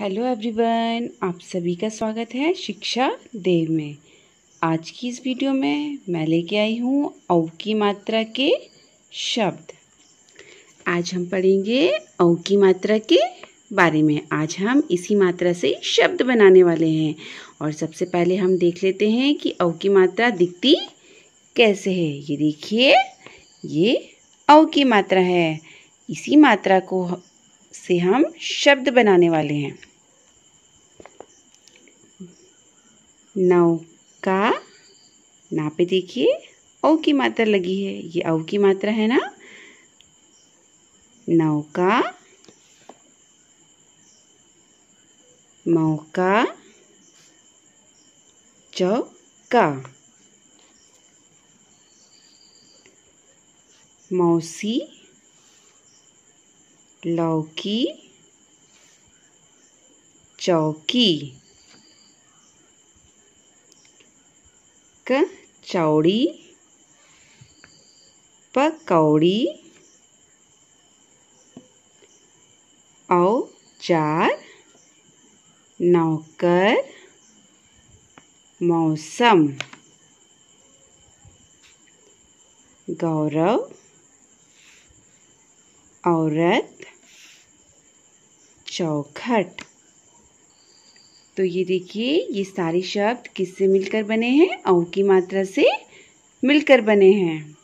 hello everyone आप सभी का स्वागत है शिक्षा देव में आज की इस वीडियो में मैं लेके आई हूँ औ की मात्रा के शब्द आज हम पढ़ेंगे औ की मात्रा के बारे में आज हम इसी मात्रा से शब्द बनाने वाले हैं और सबसे पहले हम देख लेते हैं कि औ की मात्रा दिखती कैसे है ये देखिए ये औ की मात्रा है इसी मात्रा को से हम शब्द बनाने वाले हैं नौ का ना पे देखिए औ की मात्रा लगी है ये औ की मात्रा है ना नौ का मौका चौका मौसी लौकी चौकी चौड़ी पकौड़ी और चार नौकर मौसम गौरव औरत चौखट तो ये देखिए ये सारे शब्द किससे मिलकर बने हैं औ की मात्रा से मिलकर बने हैं